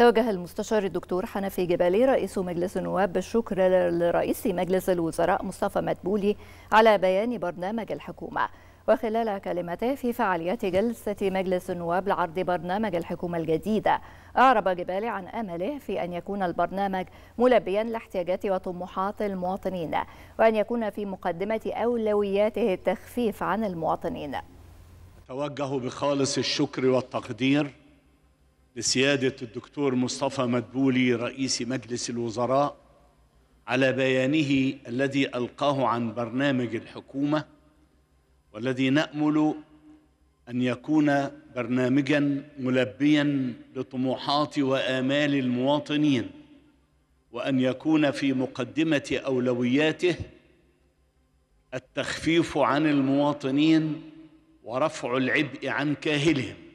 توجه المستشار الدكتور حنفي جبالي رئيس مجلس النواب بالشكر لرئيس مجلس الوزراء مصطفى مدبولي على بيان برنامج الحكومة وخلال كلمته في فعاليات جلسة مجلس النواب لعرض برنامج الحكومة الجديدة أعرب جبالي عن أمله في أن يكون البرنامج ملبيا لاحتياجات وطموحات المواطنين وأن يكون في مقدمة أولوياته التخفيف عن المواطنين توجه بخالص الشكر والتقدير لسيادة الدكتور مصطفى مدبولي رئيس مجلس الوزراء على بيانه الذي ألقاه عن برنامج الحكومة والذي نأمل أن يكون برنامجا ملبيا لطموحات وآمال المواطنين وأن يكون في مقدمة أولوياته التخفيف عن المواطنين ورفع العبء عن كاهلهم